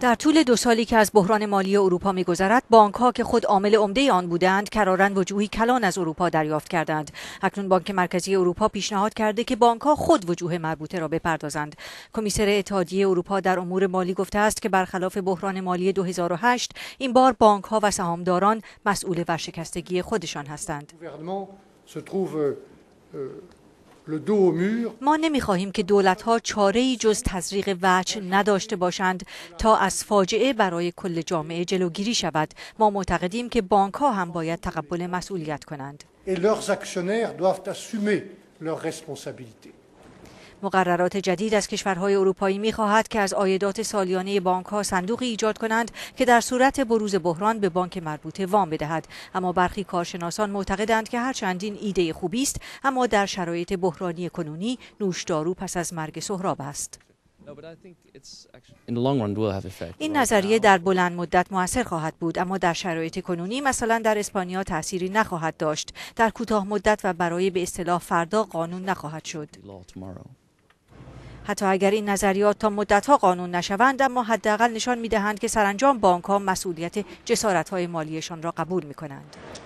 در طول دو سالی که از بحران مالی اروپا میگذرد بانک ها که خود عامل عمده آن بودند کرارن وجوهی کلان از اروپا دریافت کردند اکنون بانک مرکزی اروپا پیشنهاد کرده که بانک ها خود وجوه مربوطه را بپردازند کمیسر اتحادیه اروپا در امور مالی گفته است که برخلاف بحران مالی 2008 این بار بانک ها و سهامداران مسئول ورشکستگی خودشان هستند ما نمیخواهیم که دولتها چاره ای جز تزریق وچ نداشته باشند تا از فاجعه برای کل جامعه جلوگیری شود ما معتقدیم که بانک ها هم باید تقبل مسئولیت کنند et leurs actionnaires doivent مقررات جدید از کشورهای اروپایی میخواهد که از عایدات سالیانه بانک ها صندوقی ایجاد کنند که در صورت بروز بحران به بانک مربوطه وام بدهد اما برخی کارشناسان معتقدند که هرچند این ایده خوبی است اما در شرایط بحرانی کنونی نوشدارو پس از مرگ سهراب است این نظریه در بلند مدت موثر خواهد بود اما در شرایط کنونی مثلا در اسپانیا تأثیری نخواهد داشت در کوتاه مدت و برای به اصطلاح فردا قانون نخواهد شد حتی اگر این نظریات تا ها قانون نشوند اما حداقل نشان میدهند که سرانجام بانک ها مسئولیت جسارت های مالیشان را قبول می کنند.